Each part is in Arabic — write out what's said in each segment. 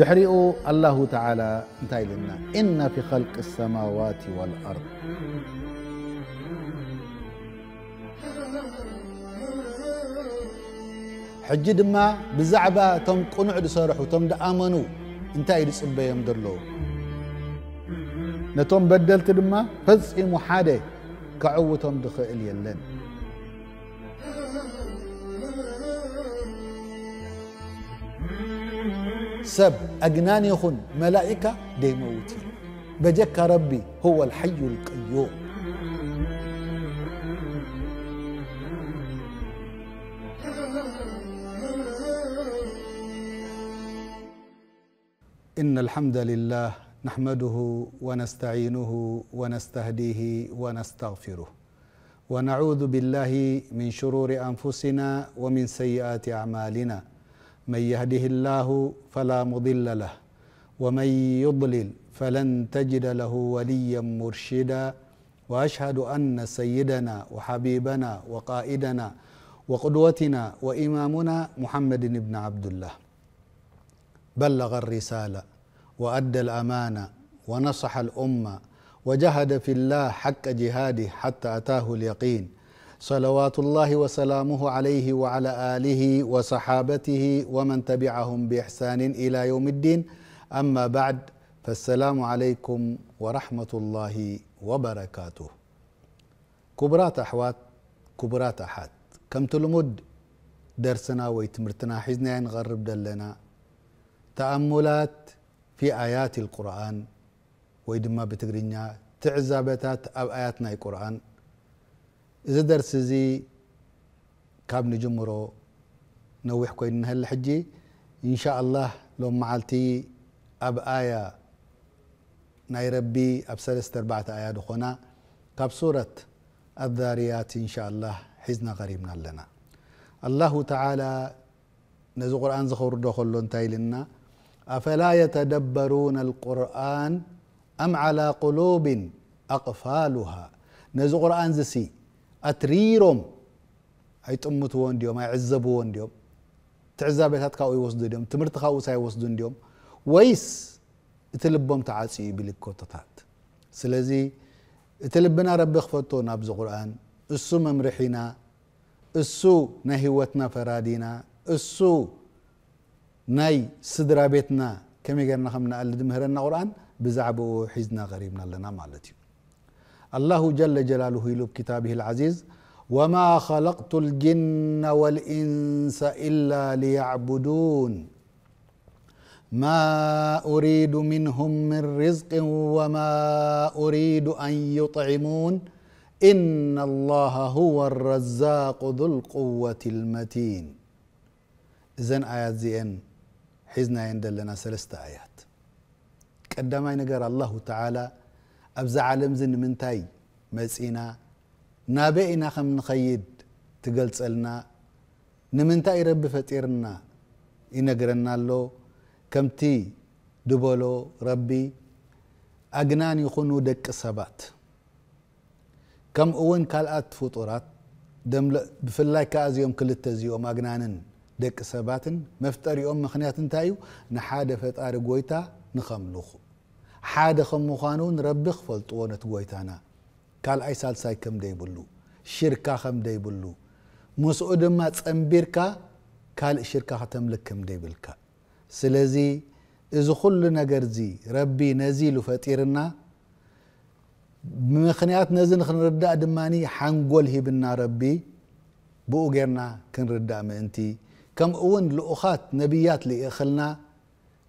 دحرئوا الله تعالى انتهي لنا إن في خلق السماوات والأرض حجد ما بزعبة تم قنعوا لصرحوا تم دآمنوا انتهي لصبا يمدر له نتم بدلت دما فزئ محادة كعوتهم دخل يلن سب أجنان يخن ملائكة دي موتي بجك ربي هو الحي القيوم إن الحمد لله نحمده ونستعينه ونستهديه ونستغفره ونعوذ بالله من شرور أنفسنا ومن سيئات أعمالنا من يهده الله فلا مضل له ومن يضلل فلن تجد له وليا مرشدا واشهد ان سيدنا وحبيبنا وقائدنا وقدوتنا وامامنا محمد بن عبد الله بلغ الرساله وادى الامانه ونصح الامه وجهد في الله حق جهاده حتى اتاه اليقين صلوات الله وسلامه عليه وعلى آله وصحابته ومن تبعهم بإحسان إلى يوم الدين أما بعد فالسلام عليكم ورحمة الله وبركاته كبرات أحوات كبرات أحات كم تلمد درسنا ويتمرتنا حزنا نغرب دلنا تأملات في آيات القرآن ويدما بتقرينا تعزابتات أو آياتنا القرآن እዚ ደርሲ እዚ ካብ ንጅምሮ ነዊሕ ኮይኑ ንሃሊ ሕጂ እንሻ ኣላህ ሎም መዓልቲ ኣብ ኣያ ናይ ረቢ ኣብ ሰለስተ ኣርባዕተ ኣያ ድኾና ካብ ሱረት ኣዛርያት እንሻ ኣላህ ሒዝና ቀሪብና ኣለና ኣላሁ ተዓላ ነዚ ቁርኣን ዝኸውርዶ ከሎ እንታይ ኢልና ኣፈላ የተደበሩና ልቁርኣን ኣም ዓላ ቁሉብን ኣቕፋሉሃ ነዚ ቁርኣን ዝሲ ኣትሪሮም ኣይጥምትዎ እንዲኦም ኣይዕዘብዎ እንዲኦም ትዕዛቤታት ካብኡ ይወስዱ ድኦም ትምህርቲ ካብኡ ሳይወስዱ እንዲኦም ወይስ እቲ ልቦም ተዓፅኡ ብልኮቶታት ስለዚ እቲ ልብና ረቢ ክፈቶ ናብዚ ቁርኣን እሱ መምርሒና እሱ ናይ ህወትና ፈራዲና እሱ ናይ ስድራ ቤትና ከመይ ገርና ከም ንኣሊ ድምህረና ቁርኣን ብዛዕባኡ ሒዝና ቀሪብና ኣለና ማለት እዩ الله جل جلاله يلو كتابه العزيز وما خلقت الجن والإنس إلا ليعبدون ما أريد منهم من رزق وما أريد أن يطعمون إن الله هو الرزاق ذو القوة المتين إذن آيات زئن حزنا آية يندلنا ثلاثة آيات قدماي نجر الله تعالى ኣብዚ ዓለም ዚ ንምንታይ መፂና ናበይ ኢና ከም ንኸይድ ትገልፀልና ንምንታይ ረቢ ፈጢርና ይነግረና ኣሎ ከምቲ ድበሎ ረቢ ኣግናን ይኹኑ ደቂ ሰባት ከምኡ እውን ካልኣት ፍጡራት ብፍላይ ከዓ እዚኦም ክልተ እዚኦም ኣግናንን ደቂ ሰባትን መፍጠሪኦም ምክንያት እንታይ እዩ ንሓደ ፈጣሪ ጎይታ ንኸምልኹ حادة خم مخانون رب خفل طوانة قويتانا قال أي سال ساي كم دي بلو شركة خم دي بلو مسعود ما تسأمبيركا قال شركة ختم لك كم دي بلك سلزي إذا خل نقر ربي نزيل وفتيرنا بمخنيات نزل خن رداء دماني حنقول هي بنا ربي بو غيرنا كن رداء ما انتي كم اون لأخات نبيات لي اخلنا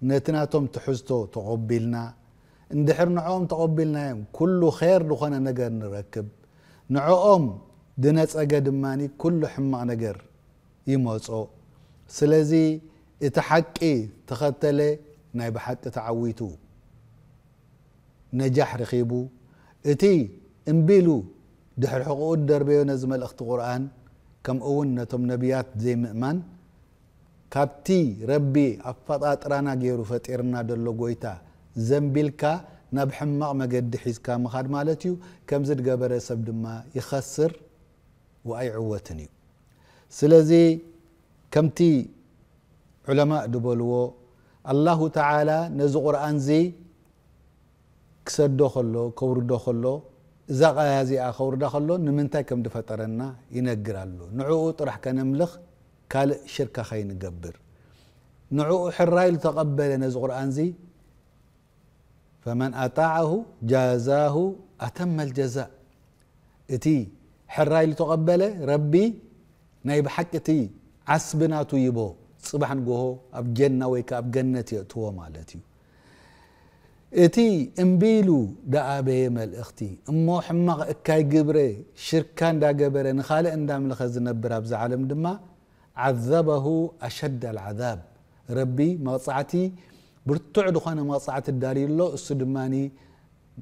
نتناتم تحزتو تعبيلنا اندحر نعوم تقبلنا يوم كل خير لخنا نجر نركب نعوم دنس أجد ماني كل حمع نجر يموتوا سلازي اتحكي تختلي ناي بحق تعويتو نجاح رخيبو اتي انبيلو دحر حقود دربيو نزم الاخت قرآن كم اون نتم نبيات زي مؤمن كابتي ربي افطات رانا غيرو فتيرنا دلو قويتا ዘንቢልካ ናብ ሕማቕ መገዲ ሒዝካ ምኻድ ማለት እዩ ከምዚ ድገበረ ሰብ ድማ ይኸስር ወኣይዕወትን እዩ ስለዚ ከምቲ ዑለማእ ድበልዎ ኣላሁ ተዓላ ነዚ ቁርኣን እዚ ክሰዶ ከሎ ከውርዶ ከሎ እዛ ቃያ እዚኣ ከውርዳ ከሎ ንምንታይ ከም ድፈጠረና ይነግር ኣሎ ንዕኡ ጥራሕ ከነምልኽ ካልእ ሽርካ ኸይንገብር ንዕኡ ሕራይሉ ተቐበለ ነዚ ቁርኣን እዚ فمن أطاعه جازاه أتم الجزاء إتي حراي لتقبله ربي نايب حكتي عسبنا تويبو صبحا قوهو أب جنة ويكا أب جنة يأتوه مالتي إتي إمبيلو دعا مال إختي إمو حمق إكاي قبري شركان دا قبري نخالي إن دام لخز نبرا بزعلم دما عذبه أشد العذاب ربي ما صعتي برتعد خانة ما صعت الداري له السدماني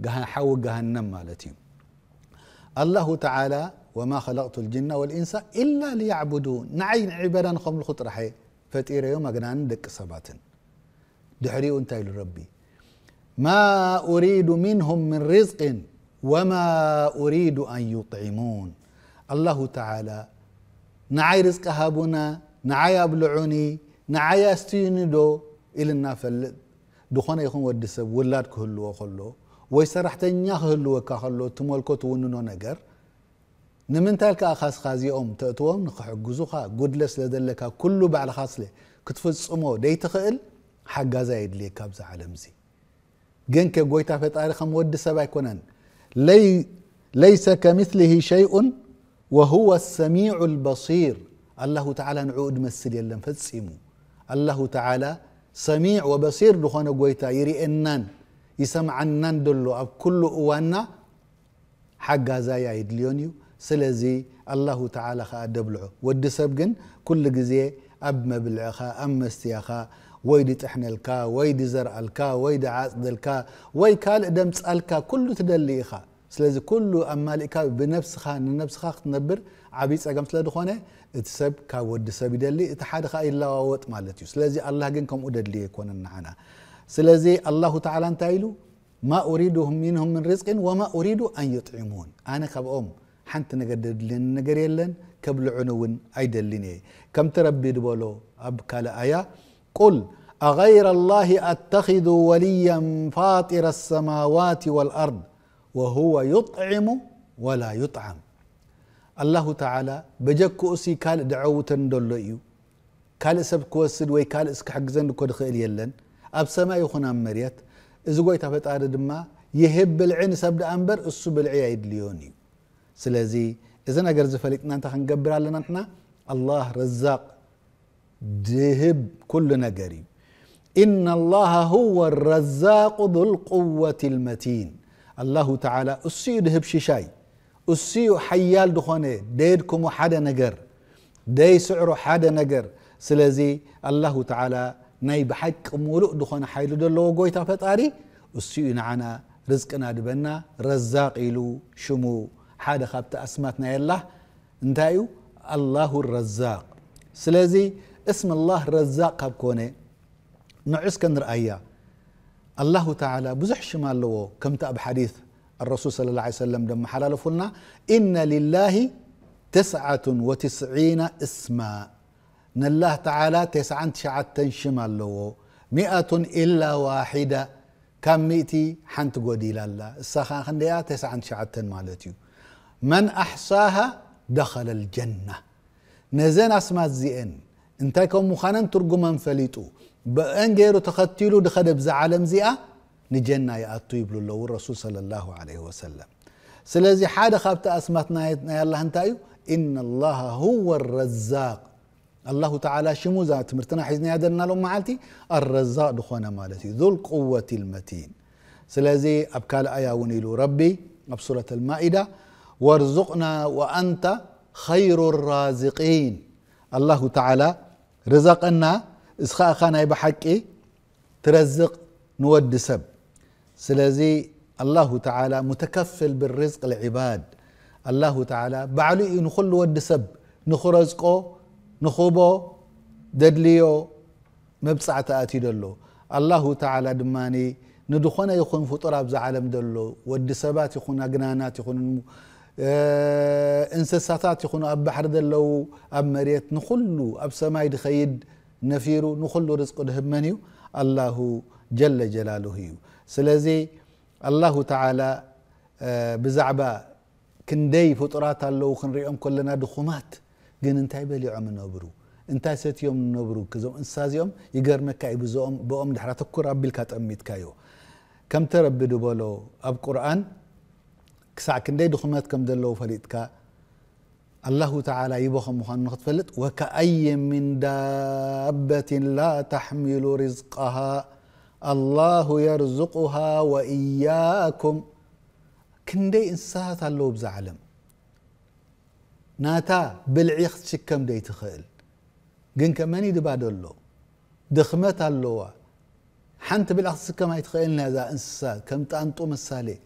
جه حو جه مالتي الله تعالى وما خلقت الجن والإنس إلا ليعبدون نعين عبادا خم الخطر حي فتير يوم جنان دك سبات دحري أنت ربي ما أريد منهم من رزق وما أريد أن يطعمون الله تعالى نعي رزقها هابونا نعي أبلعوني نعي ستيندو إلنا فلد دخان يخون ودس ولاد كهلو خلو ويسرح تنيا خلو كهلو تمالكو توننو نجر نمن تالك أخاس خازي أم تأتوام نخح جزوخا قدلس لدلك كله بعد خاصله كتفز أمو دي تخيل حق زايد لي كابز عالم زي جنك جوي تفت أرخم ود سبع كونن لي ليس كمثله شيء وهو السميع البصير الله تعالى نعود مسل يلم فتسيمو الله تعالى سميع وبصير دخان قويتا يري إنان يسمع انان دلو أب كل أوانا حقا زايا يدليونيو سلزي الله تعالى خا دبلعو ودي سبقن كل جزية أب مبلعخا أم مستيخا ويدي الكا ويدي الكا ويدي الكا ويكال كال دمتسألكا كل تدليخا سلازي كله أمالكا بنفس خا نفس خا تنبر عبيس أجام سلا دخانة تسب كود تسب يدلي اتحاد خا إلا وات مالتي سلازي الله جنكم أدد لي يكون النعنا سلازي الله تعالى تايلو ما أريدهم منهم من رزق وما أريد أن يطعمون أنا خب أم حنت نجدد لين لن قبل عنوين أيدلني كم تربي دبلو أبكى آية قل أغير الله أتخذ وليا فاطر السماوات والأرض وهو يطعم ولا يطعم الله تعالى بجك أسي كال دعوة دلئيو كال سب كوسد وي قال اسك حق زند كود خيل يلن أب سما يخونا مريت إذا قوي تفت آرد يهب بالعين سب أمبر السو بالعي عيد ليوني سلازي إذا نقر زفلتنا أنت خنقبر على نتنا الله رزاق ذهب كل نقري إن الله هو الرزاق ذو القوة المتين الله تعالى أسيو دهب شيشاي أسيو حيال دخوني ديدكم حدا نجر دي سعر حدا نجر سلازي الله تعالى ناي بحك مولو دخون حيلو دلو قويتا فتاري أسيو نعنا رزقنا دبنا رزاق إلو شمو حدا خابت أسماتنا الله انتايو الله الرزاق سلازي اسم الله رزاق قبكوني نعس كنر أيام الله تعالى بزح شمال لو كم تأب حديث الرسول صلى الله عليه وسلم دم حلال فلنا إن لله تسعة وتسعين اسما الله تعالى تسعة شعات شمال لو مئة إلا واحدة كم مئتي حنت قديل الله السخا خندية تسعة شعات مالتي من أحصاها دخل الجنة نزين أسماء زئن انتي كم مخانا ترجمان فليتو بأن غيرو تختيلو دخدب زعالم زيئة نجنا يأتو يبلو اللو الرسول صلى الله عليه وسلم سلازي حادة خابت أسمتنا يالله انتايو إن الله هو الرزاق الله تعالى شمو زا تمرتنا حيزنا يادرنا لهم معالتي الرزاق دخونا مالتي ذو القوة المتين سلازي أبكال آيا ونيلو ربي بسورة المائدة وارزقنا وأنت خير الرازقين الله تعالى رزقنا እስኻ ኻ ናይ ብሓቂ ትረዝቕ ንወዲ ሰብ ስለዚ ኣላሁ ተላ ሙተከፍል ብርዝቅ ልዕባድ ኣላሁ ተላ ባዕሉ እዩ ንኩሉ ወዲ ሰብ ንክረዝቆ ንኽቦ ደድልዮ መብፃዕቲ ኣትዩ ደሎ ኣላሁ ተላ ድማኒ ንድኾነ ይኹን ፍጡር ኣብዚ ዓለም ዘሎ ወዲ ሰባት ይኹን ኣግናናት ይኹን እንስሳታት ይኹኑ ኣብ ባሕሪ ዘለው ኣብ መሬት ንኩሉ ኣብ ሰማይ ድኸይድ ነፊሩ ንኩሉ ርዝቂ ድህብ መን እዩ ኣላሁ ጀለ ጀላልሁ እዩ ስለዚ ኣላሁ ተዓላ ብዛዕባ ክንደይ ፍጡራት ኣለዉ ክንሪኦም ከለና ድኹማት ግን እንታይ በሊዖም እነብሩ እንታይ ሰትዮም ንነብሩ ክዞም እንስሳ እዚኦም ይገርመካ እዩ ብኦም ድሕራ ተኩር ኣቢልካ ጠሚትካዮ ከምቲ ረቢ ድበሎ ኣብ ቁርኣን ክሳዕ ክንደይ ድኹመት ከም ዘለዎ ፈሊጥካ الله تعالى يبغى مخنقت فلت وكأي من دابة لا تحمل رزقها الله يرزقها وإياكم كندي إنسات اللوب زعلم ناتا بالعيخ شكم دي تخيل قن كمان يدباد اللو دخمت اللو حنت بالعيخ شكم هاي تخيلنا ذا إنسات كم تأنتو مسالي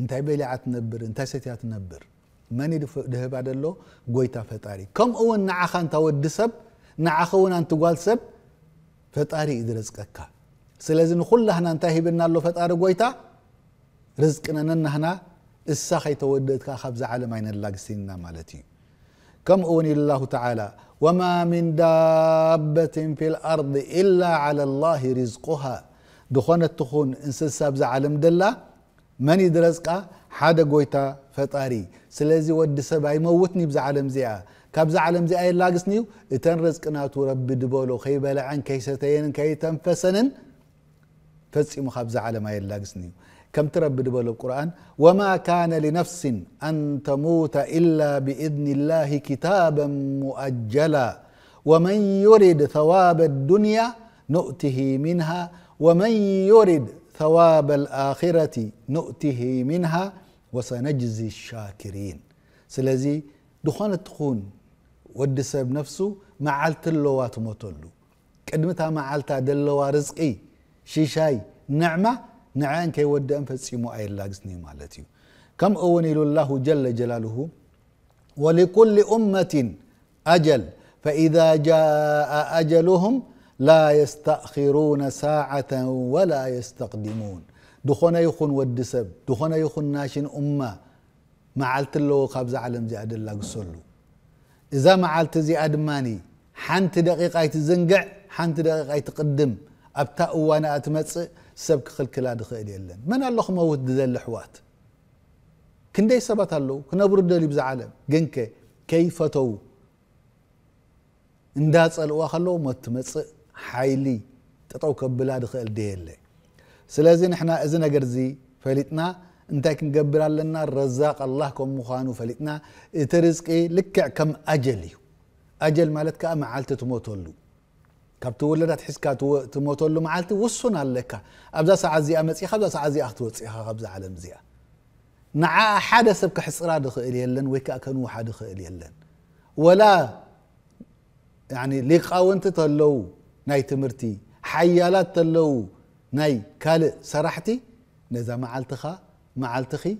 انتا بيلي عتنبر انتا ستي عتنبر መን ድህባ ደሎ ጎይታ ፈጣሪ ከምኡ እውን ንዓኻ እንታ ወዲ ሰብ ንዓኸ እውን ኣንቲ ጓል ሰብ ፈጣሪ እዩ ዝርዝቀካ ስለዚ ንኩላህና እንታይ ሂብና ኣሎ ፈጣሪ ጎይታ ርዝቅና ነናህና እሳ ከይተወደእትካ ካብዚ ዓለም ኣይነላግሲንና ማለት እዩ ከምኡ እውን ኢሉ ላሁ ተዓላ ወማ ምን ዳበة ፊ ልኣርض ኢላ ዓላى ላه ርዝቁሃ ድኾነት ትኹን እንስሳ ብዛ ዓለም ደላ መን ይድረዝቃ ሓደ ጎይታ فطاري سلازي ود سب اي موتني بزعلم زيا كابز عالم زي اي لاغسنيو اتن رزقنا تو دبولو خيبل عن كيستين كيتنفسن فصي مخابز عالم اي لاغسنيو كم ترب دبولو القران وما كان لنفس ان تموت الا باذن الله كتابا مؤجلا ومن يرد ثواب الدنيا نؤته منها ومن يرد ثواب الاخره نؤته منها وسنجزي الشاكرين سلازي دخان التخون والدسب نفسه ما عالت اللوات موتولو قدمتها ما عالتا دلوا رزقي شي شاي نعمة نعان كي ود أنفس يمو أي اللاقسني مالتي كم أوني الله جل جلاله ولكل أمة أجل فإذا جاء أجلهم لا يستأخرون ساعة ولا يستقدمون دخونا يخون ودسب دخونا يخون ناشن أمة ما عالت اللو خاب زعلم زي أدل لقصولو إذا ما زي أدماني حانت دقيقة يتزنقع حانت دقيقة يتقدم أبتاء وانا أتمتس سبك خل كلا دخيل يلن من الله خم أود ذا اللحوات كن دي سبت اللو كن أبرد دولي بزعلم قنك كيف تو اندات داس الواخلو متمتس حيلي تطوك بلاد خيل دي اللي ስለዚ ንሕና እዚ ነገር እዚ ፈሊጥና እንታይ ክንገብር ኣለና ረዛቅ ኣላ ከም ምዃኑ ፈሊጥና እቲ ርዝቂ ልክዕ ከም ኣጀል እዩ ኣጀል ማለት ከዓ መዓልቲ ትሞተሉ ካብቲ ወለዳት ሒዝካ ትሞተሉ መዓልቲ ውሱን ኣለካ ኣብዛ ሰዓት እዚኣ መፅኻ ኣብዛ ሰዓት እዚኣ ክትወፅኢኻ ካብዚ ዓለም እዚኣ ንዓ ሓደ ሰብ ክሕፅራ ድኽእል የለን ወይ ከዓ ከንውሓ ድኽእል የለን ወላ ሊቃውንቲ ተለው ናይ ትምህርቲ ሓያላት ተለው ناي كال سرحتي نزا معالتخا معالتخي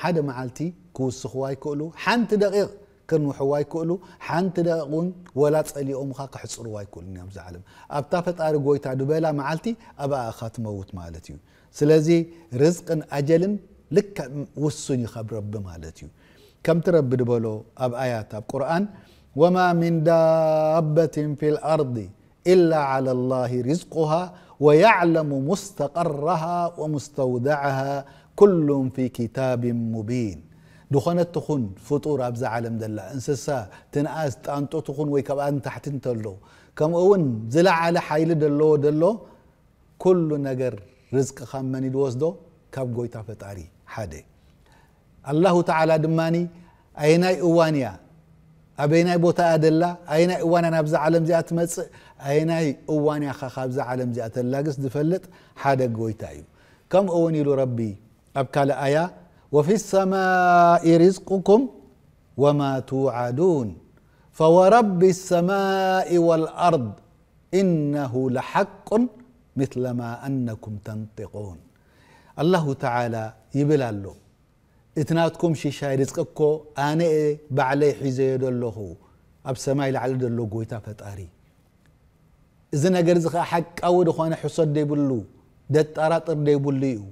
حدا معالتي كوس خواي كولو حنت دقيق كن وحواي كولو حنت دقون ولا تسألي أمك كحصر واي كولو نيام زعلم أبتافت أرجوي تعدو بلا معالتي أبا أخات موت مالتي سلازي رزق أجل لك وصن يخاب رب مالتي كم ترب دبلو أب آيات أب وما من دابة في الأرض إلا على الله رزقها ويعلم مستقرها ومستودعها كل في كتاب مبين دخان تخون فطور أبز عالم دلا انسسا تنأز تانتو تخون أن تحتين تلو كم اون زلع على حيل دلو دلو كل نجر رزق خامني دوزدو كاب قويتا فتاري حادي الله تعالى دماني أيناي إوانيا أبيناي بوتا أدلا أيناي إوانا نبز عالم زيات مصر عيناي أواني أخا خابزة عالم زيات اللاقس دفلت حادا قويتايو كم أواني ربي أبكال آية وفي السماء رزقكم وما توعدون فورب السماء والأرض إنه لحق مثل ما أنكم تنطقون الله تعالى يبلالو إتناتكم شي شاي رزقكو أنا بعلي حزيد اللهو أب سماي لعلي دلو قويتا فتاريه إذا نجر زخ حق أو دخان حصد دي بلو دت أراتر دي بليو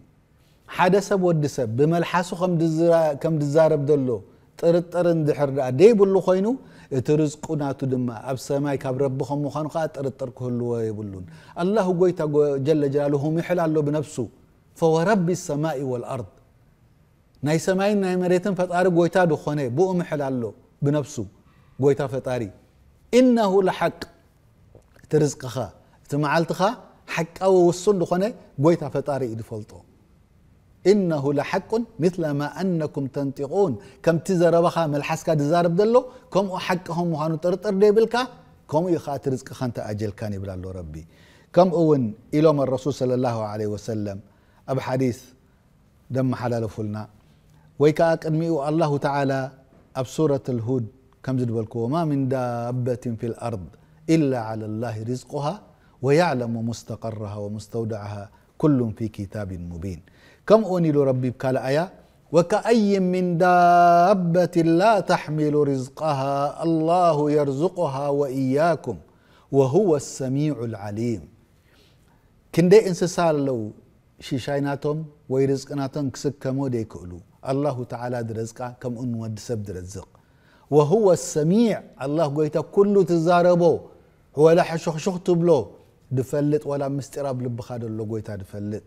حدا سب ود سب بمال حاسو خم دزرا كم دزار بدلو ترد ترند حرد دي بلو خينو ترز قناتو دما أبسماي كبر بخم مخان خات ترد ترك هلو يبلون الله قوي تقو جل جلاله هم يحل الله بنفسه فهو رب السماء والأرض ناي سماين ناي مريتن فتار قوي تادو خانه بو محل الله بنفسه قوي تفتاري إنه لحق እቲ ርዝቅ ኸ እቲ መዓልትኻ ሓቃዊ ውሱን ዝኾነ ጎይታ ፈጣሪ እዩ ድፈልጦ إنه لحق مثل ما أنكم تنتقون كم تزر بخا ملحسك دزارب دلو كم أحقهم مهانو ترتر دي كم يخات رزق خانت أجل كان إبلا الله ربي كم أون إلوم الرسول صلى الله عليه وسلم أب حديث دم حلال فلنا ويكا أكدميه الله تعالى أب سورة الهود كم زد بلكو ما من دابة في الأرض إلا على الله رزقها ويعلم مستقرها ومستودعها كل في كتاب مبين كم أوني لربي بكال آية وكأي من دابة لا تحمل رزقها الله يرزقها وإياكم وهو السميع العليم كندي انسسا لو ሽሻይናቶም ወይ ርዝቅናቶም ክስከሞ ደይክእሉ الله تعالى درزقا كم ንወዲ ሰብ درزق وهو السميع الله ጎይታ كل تزاربو ولا حشخشخ تبلو دفلت ولا مستراب لبخاد اللو قويتا دفلت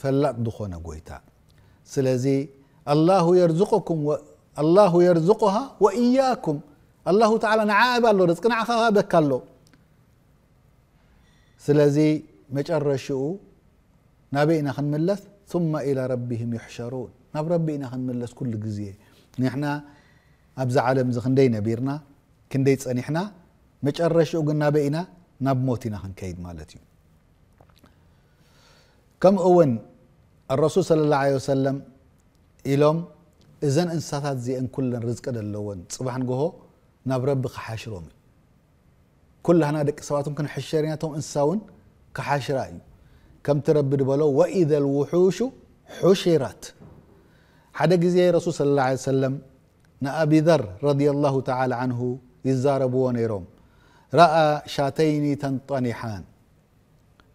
فلات دخونا قويتا سلازي الله يرزقكم و... الله يرزقها وإياكم الله تعالى نعاب الله رزقنا عخاها بكالو سلزي مش الرشو نبينا خنملث ثم إلى ربهم يحشرون نب ربينا خنملث كل جزية نحنا أبز عالم زخندي نبيرنا كندي تسأل نحنا መጨረሽኡ ግን ናበይ ኢና ናብ ሞት ኢና ክንከይድ ማለት እዩ ከምኡ እውን ረሱል ስለ ላ ለ ወሰለም ኢሎም እዘን እንስሳታት እዚአን ኩለን ርዝቂ ዘለዎን ፅባሕ ንግሆ ናብ ረቢ ክሓሽሮም እዩ ኩላህና ደቂ ሰባትም ክንሕሸርና እቶም እንስሳ እውን ክሓሽራ እዩ ከምቲ ረቢ ድበሎ ወኢዘ ልውሑሹ ሑሽራት ሓደ ግዜ ረሱል ስለ ላ ሰለም ንኣብዘር ረድየ ላሁ ተላ ዓንሁ ይዛረብዎ ነይሮም رأى شاتين تنطنحان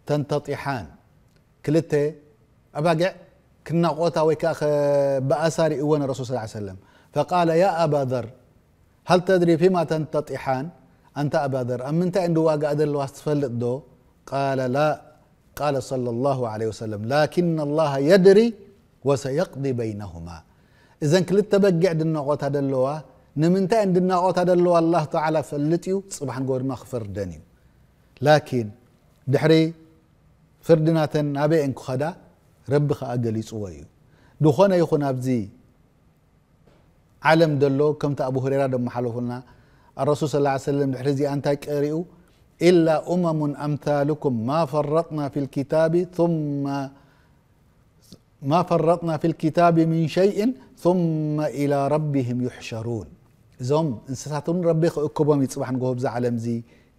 تنتطحان كنا قوتا ويكاخ بأسار ወይ الرسول صلى الله عليه وسلم فقال يا أبا ذر هل تدري فيما تنتطحان أنت أبا ذر أم أنت عند واقع دلو استفلت دو قال لا قال صلى الله عليه وسلم لكن الله يدري وسيقضي بينهما إذا كل بقعد دلو دلوا نمنتا عندنا قوت هذا اللي الله تعالى فلتيو صباح نقول ما خفر دنيو لكن دحري فردنا تن أبي إنك خدا رب خا أجلي سويو دخونا يخونا بزي علم دلو كم أبو هريرة دم حلفنا الرسول صلى الله عليه وسلم دحري زي أنت كاريو إلا أمم أمثالكم ما فرطنا في الكتاب ثم ما فرطنا في الكتاب من شيء ثم إلى ربهم يحشرون እዞም እንስሳት ን ረቢ ክእከቦም ይፅባሕ ንግሆ ብዛ ዓለም ዚ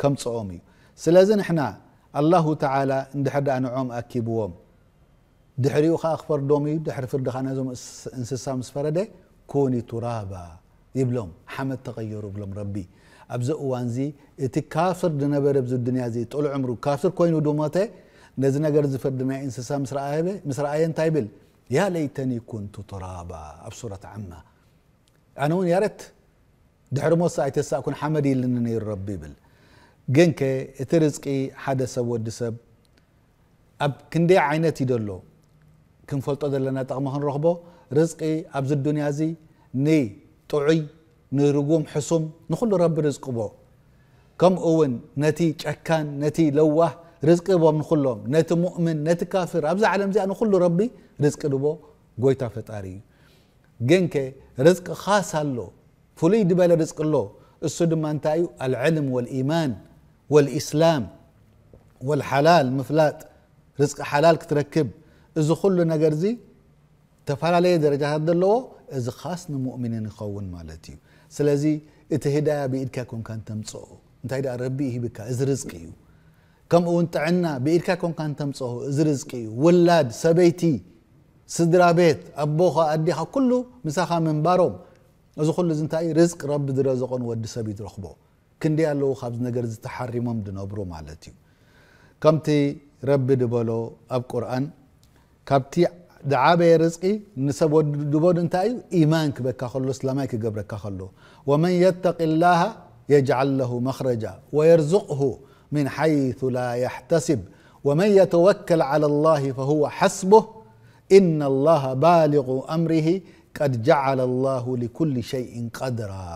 ከምፅኦም እዩ ስለዚ ንሕና ኣላሁ ተዓላ እንድሕር ኣ ንዖም ኣኪብዎም ድሕሪኡ ከዓ ክፈርዶም እዩ ድሕሪ ፍርዲ ከዓ ነዞም እንስሳ ምስ ፈረደ ኩኒ ቱራባ ይብሎም ሓመድ ተቐየሩ ይብሎም ረቢ ኣብዚ እዋን ዚ እቲ ካፍር ዝነበረ ብዚ ድንያ እዚ ጥሉ ዕምሩ ካፍር ኮይኑ ድሞተ ነዚ ነገር ዝፍርዲ ናይ እንስሳ ምስ ረኣየ እንታይ ይብል ያ ለይተኒ ኩንቱ ቱራባ ኣብ ሱረት ዓማ ኣነ እውን ያረት دحر موسى اي تساكون حمدي لنني ربي بل جنك اترزقي حدا سو ودسب اب كندي عينتي دلو كن فلطو دلنا تقمهن رخبو رزقي ابز الدنيا زي ني طعي نرقوم حسوم نخل رب رزق بو كم اون نتي شكان نتي لوه رزق بو نخلهم نتي مؤمن نتي كافر ابز عالم زي نخل ربي رزق بو قويتا فتاري جنك رزق خاص هلو ፍሉይ ድበለ ርዝቂ ኣሎ እሱ ድማ እንታይ እዩ አልዕልም ወልኢማን ወልእስላም ወልሓላል ምፍላጥ ርዝቂ ሓላል ክትረክብ እዚ ኩሉ ነገር እዚ ዝተፈላለየ ደረጃታት ዘለዎ እዚ ካስ ንሙእምኒን ይኸውን ማለት እዩ ስለዚ እቲ ህዳያ ብኢድካ ኮንካ እንተምፅኦ እንታይ ዳ ረቢ ይሂብካ እዚ ርዝቂ እዩ ከምኡ እውን ጥዕና ብኢድካ ኮንካ እንተምፅኦ እዚ ርዝቂ እዩ ውላድ ሰበይቲ ስድራ ቤት ኣቦኻ ኣዲኻ ኩሉ ምሳኻ ምንባሮም እዚ ኩሉ እዚ እንታይ ርዝቅ ረቢ ዝረዘቆን ወዲ ሰብ እዩ ዝረክቦ ክንደይ ኣለዉ ካብዚ ነገር ዝተሓሪሞም ዝነብሩ ማለት እዩ ከምቲ ረቢ ድበሎ ኣብ ቁርን ካብቲ ዝዓበየ ርዝቂ ንሰብ ወዲ ድበሉ እንታይ እዩ ኢማን ክበካ ከሎ እስላማይ ክገብረካ ከሎ ወመን የተቂ ላሃ የጅዓል ለሁ መክረጃ ወየርዝቅሁ ምን ሓይث ላ يሕተስብ ومن يتوكل على الله فهو حسبه إن الله بالغ أمره قد جعل الله لكل شيء قدرا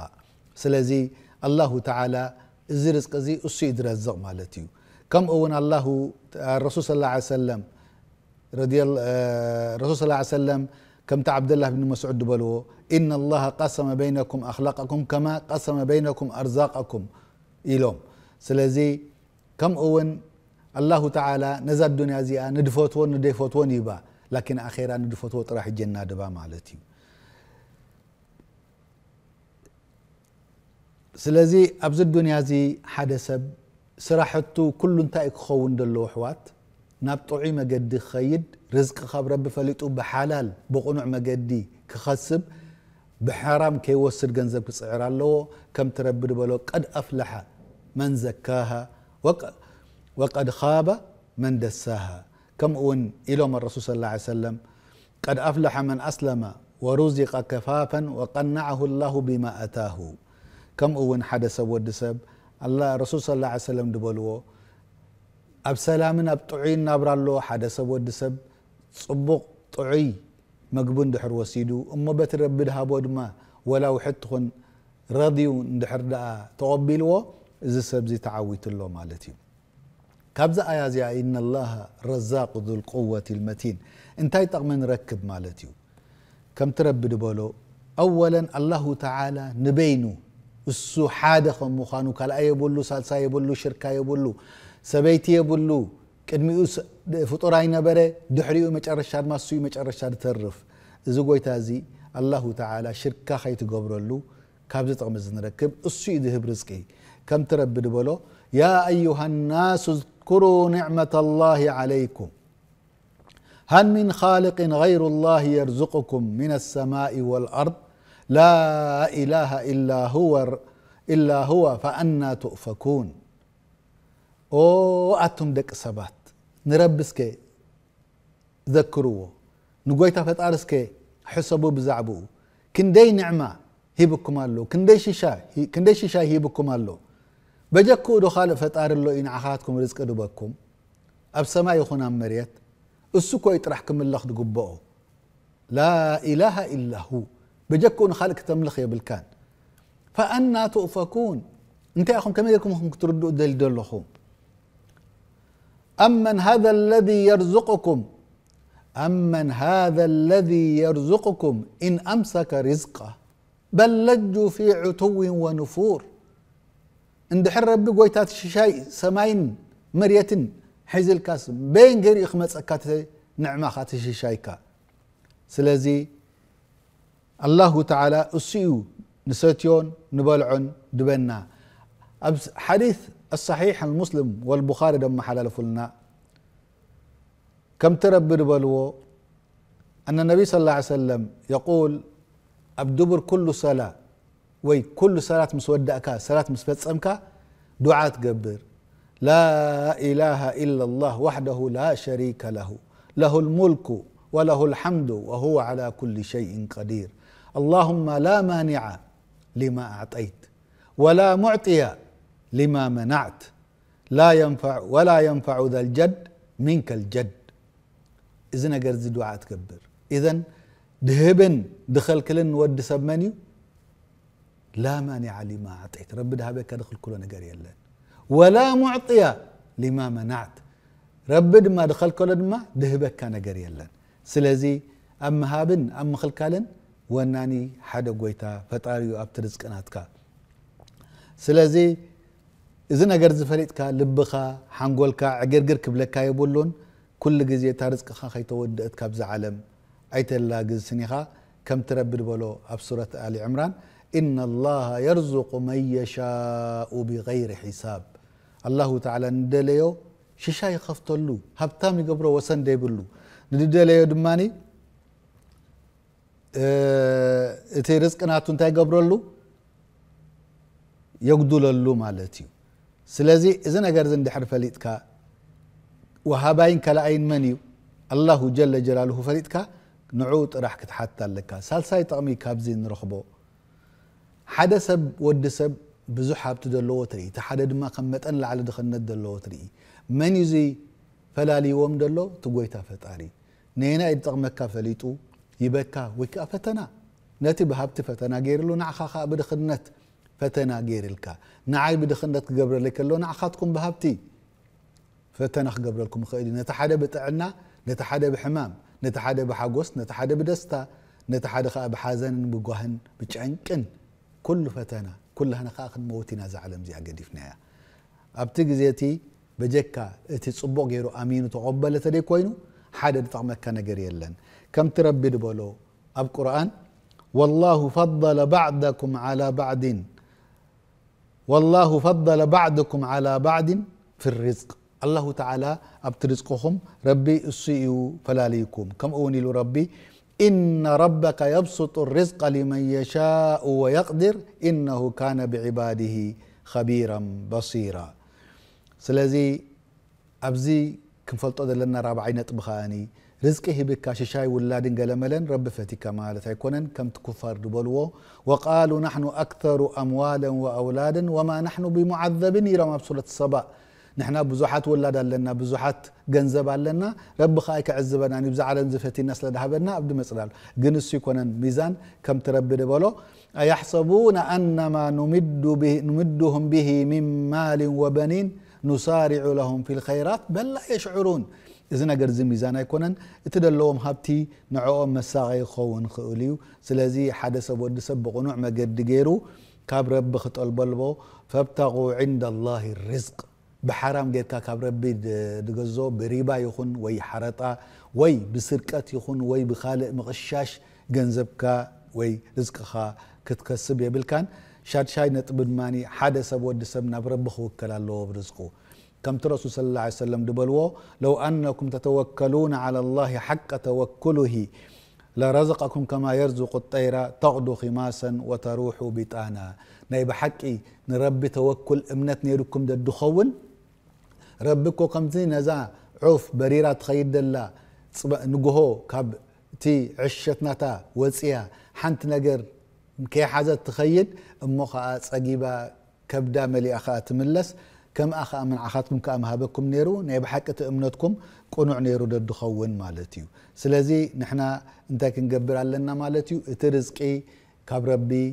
سلزي الله تعالى الزرزق زي أسيد رزق مالتي كم اون الله آه، الرسول صلى الله عليه وسلم رضي آه، الرسول صلى الله عليه وسلم كم عبد الله بن مسعود بلو ان الله قسم بينكم اخلاقكم كما قسم بينكم ارزاقكم ኢሎም سلازي كم أون الله تعالى نزل الدنيا زي ንድፈትዎን ንደይፈትዎን يبا لكن أخيرا ንድፈትዎ راح الجنة دبا مالتي ስለዚ ኣብዚ ዱንያ እዚ ሓደ ሰብ ስራሕቱ ኩሉ እንታይ እዩ ክኸውን ዘለዎ ኣሕዋት ናብ ጥዑይ መገዲ ክኸይድ ርዝቂ ካብ ረቢ ፈሊጡ ብሓላል ብቕኑዕ መገዲ ክኸስብ ብሓራም ከይወስድ ገንዘብ ክፅዕር ኣለዎ ከምቲ ረቢ ድበሎ ቀድ ኣፍላሓ መን ዘካሃ ወቀድ ካባ መን ደሳሃ ከምኡ እውን ኢሎም ረሱል ስ ሰለም ቀድ ኣፍላሓ መን ኣስለመ ወሩዚቀ ከፋፈን ወቀናዓሁ ላሁ ብማ ኣታሁ ከምኡ እውን ሓደ ሰብ ወዲ ሰብ ረሱል ስ ሰለም ድበልዎ ኣብ ሰላምን ኣብ ጥዑይን ናብራ ኣሎ ሓደ ሰብ ወዲ ሰብ ፅቡቕ ጥዑይ መግብን ድሕር ወሲዱ እሞ በቲ ረቢ ድሃቦ ድማ ወላ ውሕትኹን ረድዩ እንድሕር ደኣ ተቐቢልዎ እዚ ሰብዚ ተዓዊትሎ ማለት እዩ ካብዚ ኣያ እዚኣ ኢነ ላሃ ረዛቅ ذልቁወት ልመቲን እንታይ ጠቕሚ ንረክብ ማለት እዩ ከምቲ ረቢ ድበሎ ኣወለን ኣላሁ ተዓላ ንበይኑ እሱ ሓደ ከም ምዃኑ ካልኣይ የብሉ ሳልሳይ የብሉ ሽርካ የብሉ ሰበይቲ የብሉ ቅድሚኡ ፍጡር ኣይነበረ ድሕሪኡ መጨረሻ ድማ እሱ መጨረሻ ዝተርፍ እዚ ጎይታ እዚ ኣላሁ ተዓላ ሽርካ ከይትገብረሉ ካብዚ ጥቕሚ ዝንረክብ እሱ እዩ ዝህብ ርዝቂ ከምቲ ረቢ ድበሎ ያ أيها الناس اذكروا نعمة الله عليكم هل من خالق غير الله يرزقكم من السماء والأرض لا إله إلا هو إلا هو فأنا تؤفكون أو أتم دك سبات نربسك ذكروه نقويتا فتارسك حسبوا بزعبوا كندي نعمة هيبكم الله كندي شيشا كندي شيشا هيبكم الله بجكو دخال فتار الله إن عخاتكم رزق دبكم أب سما يخون مريت السكو يطرح كم الله لا إله إلا هو بجكون خالك تملخ يا بالكان فأنا تؤفكون انت أخم كم يكم تردوا دل دلخهم أمن هذا الذي يرزقكم أمن هذا الذي يرزقكم إن أمسك رزقه بل لجوا في عتو ونفور عند حر ربي እንድሕር سماين ጎይታ ትሽሻይ ሰማይን بين غير በይን ገይሩ ክመፀካ ንዕማኻ ትሽሻይካ سلازي الله تعالى أسيو نسيتيون نبالعون دبنا حديث الصحيح المسلم والبخاري دم حلال فلنا كم ترب بلو أن النبي صلى الله عليه وسلم يقول أبدبر كل صلاة وي كل صلاة مسودعك صلاة مسفت دعاء تقبر لا إله إلا الله وحده لا شريك له له الملك وله الحمد وهو على كل شيء قدير اللهم لا مانع لما اعطيت ولا معطي لما منعت لا ينفع ولا ينفع ذا الجد منك الجد اذن اقر دعاء تكبر اذا دهبن دخل كلن ود سب منيو لا مانع لما اعطيت رب دهبك دخل كل نقر يلن ولا معطي لما منعت رب ما دخل كل ما دهبك كان قريلا سلازي أم هابن أم خلكالن ወናኒ ሓደ ጎይታ ፈጣሪዩ ኣብቲ ርዝቅናትካ ስለዚ እዚ ነገር ዝፈሊጥካ ልብኻ ሓንጎልካ ዕግርግር ክብለካ የብሉን ኩሉ ግዜ እታ ርዝቅኻ ከይተወድአት ካብዚ ዓለም ኣይተላግዝ ስኒኻ ከም ትረቢ ድበሎ ኣብ ሱረት ኣሊ ዕምራን إن الله يرزق من يشاء بغير حساب الله تعالى ندلዮ ሽሻ ይኸፍተሉ ሃብታም ይገብሮ ወሰን ደይብሉ ንድደለዮ ድማኒ እቲ ርዝቂ ናቱ እንታይ ገብረሉ የጉድለሉ ማለት እዩ ስለዚ እዚ ነገር እዚ እንድሕር ፈሊጥካ ወሃባይን ከላኣይን መን እዩ ኣላሁ ጀለ ጀላልሁ ፈሊጥካ ንዕኡ ጥራሕ ክትሓትት ኣለካ ሳልሳይ ጠቕሚ ካብዚ ንረኽቦ ሓደ ሰብ ወዲ ሰብ ብዙሕ ሃብቲ ዘለዎ ትርኢ እቲ ሓደ ድማ ከም መጠን ላዕሊ ድኽነት ዘለዎ ትርኢ መን እዩ ዚ ፈልይዎም ደሎ እቲ ጎይታ ፈጣሪ ነየናይ ዝጠቕመካ ፈሊጡ يبكى ويكا فتنا نتي بهبت فتنا غير له نعخا بدخنت فتنا غير الكا نعاي بدخنت قبر لك لو نعخاتكم بهبتي فتنا قبر لكم خيدي نتحدى بتعنا نتحدى بحمام نتحدى بحاقوس نتحدى بدستا نتحدى خا بحزن بجوهن بجنكن كل فتنا كل هنا خاخ موتنا زعلم زي قديفنا ابتي زيتي بجكا اتي صبو غيرو امين تقبل تدي كوينو ሓደ ዝጠቕመካ ነገር የለን كم تربي دبلو أب قرآن والله فضل بعضكم على بعض والله فضل بعضكم على بعض في الرزق الله تعالى ኣብቲ ርዝقኹም ረቢ እሱ እዩ ፈላለይኩም ከምኡ እውን ኢሉ إن ربك يبسط الرزق لمن يشاء ويقدر إنه كان بعباده خبيرا بصيرا سلازي أبزي كنفلطو دلنا رابعي نطب خاني رزقي هبك كاششاي ولادن قلملن رب فتيكا مالت هيكونن كم تكفر دبلو وقالوا نحن اكثر اموالا واولادا وما نحن بمعذبين يرمى بصوره الصبا نحن بزحات ولاد لنا بزحات جنزب لنا رب خايك عزبنا يعني بزعل زفتي الناس لدها بنا عبد مصرال جنس يكون ميزان كم تربي دبلو ايحسبون انما نمد به نمدهم به من مال وبنين نصارع لهم في الخيرات بل لا يشعرون إذا نقر زميزان يكون تدلوهم هبتي نعوهم مساقي خوان خوليو سلازي حدث ودس بقنوع ما قد ديرو كاب رب خطأل بلبو فابتغوا عند الله الرزق بحرام قد كاب رب دقزو بريبا يخون وي حرطة وي بسركات يخون وي بخالق مغشاش جنزبك وي رزقك كتكسب يبل كان ሻድሻይ ነጥቢ ድማ ሓደ ሰብ ወዲ ሰብ ናብ ረቢ ክውከል ኣለዎ ብርዝቁ ከምቲ ረሱል ስለ ላ ሰለም ድበልዎ ለው ኣነኩም ተተወከሉና ዓላ ላሂ ሓቀ ተወክሉሂ لرزقكم كما يرزق الطيرة تغدو خماسا وتروح بطانا ناي بحقي نربي توكل امنت نيركم ددخون ربكو كمزي نزا عوف بريرة تخيد دلا نجهو كاب تي عشتنا تا وزيا حنت نقر كي كيحازت تخيل أمها أصقيبة كبدا ملي أخاها تملس كم أخا من أخاتكم كأم هابكم نيرو نيب حقة أمنتكم قنوع نيرو درد خوين مالتيو سلازي نحنا انتا كنقبر لنا مالتيو اترزقي كابربي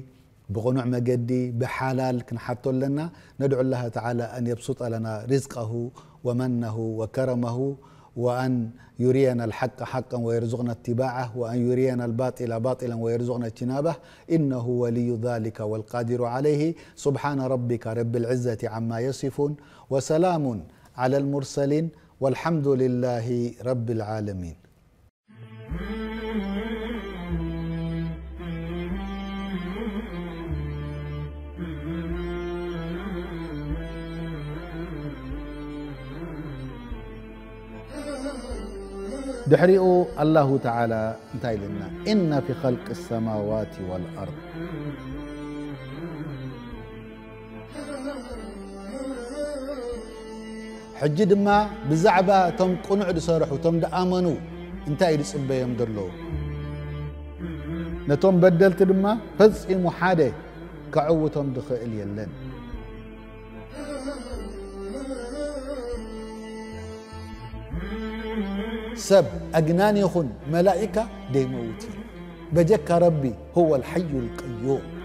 بقنوع مجدي بحلال كنحطو لنا ندعو الله تعالى أن يبسط لنا رزقه ومنه وكرمه وأن يرينا الحق حقا ويرزقنا اتباعه وأن يرينا الباطل باطلا ويرزقنا اجتنابه إنه ولي ذلك والقادر عليه سبحان ربك رب العزة عما يصفون وسلام على المرسلين والحمد لله رب العالمين دحرئوا الله تعالى تايلنا إن في خلق السماوات والأرض حجد ما بزعبة تم قنع دسارح وتم دآمنوا انتا يرس بيهم درلو نتم بدلت دما فزئ محادة تم دخل يلن سب أجنان يخن ملائكة دي موتين بجك ربي هو الحي القيوم